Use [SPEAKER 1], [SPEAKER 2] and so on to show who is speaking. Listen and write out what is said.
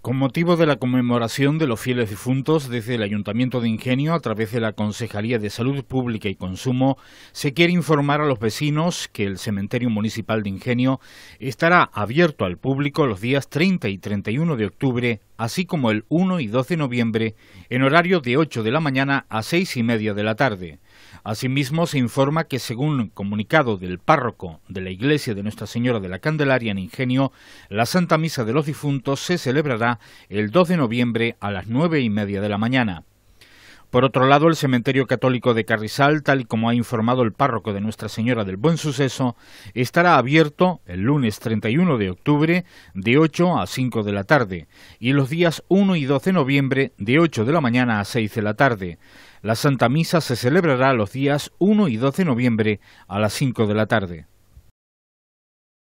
[SPEAKER 1] Con motivo de la conmemoración de los fieles difuntos, desde el Ayuntamiento de Ingenio, a través de la Consejería de Salud Pública y Consumo, se quiere informar a los vecinos que el Cementerio Municipal de Ingenio estará abierto al público los días 30 y 31 de octubre, así como el 1 y 2 de noviembre, en horario de 8 de la mañana a 6 y media de la tarde. Asimismo, se informa que según comunicado del párroco de la Iglesia de Nuestra Señora de la Candelaria en Ingenio, la Santa Misa de los Difuntos se celebrará el 2 de noviembre a las nueve y media de la mañana. Por otro lado, el cementerio católico de Carrizal, tal y como ha informado el párroco de Nuestra Señora del Buen Suceso, estará abierto el lunes 31 de octubre de 8 a 5 de la tarde y los días 1 y 12 de noviembre de 8 de la mañana a 6 de la tarde. La Santa Misa se celebrará los días 1 y 12 de noviembre a las 5 de la tarde.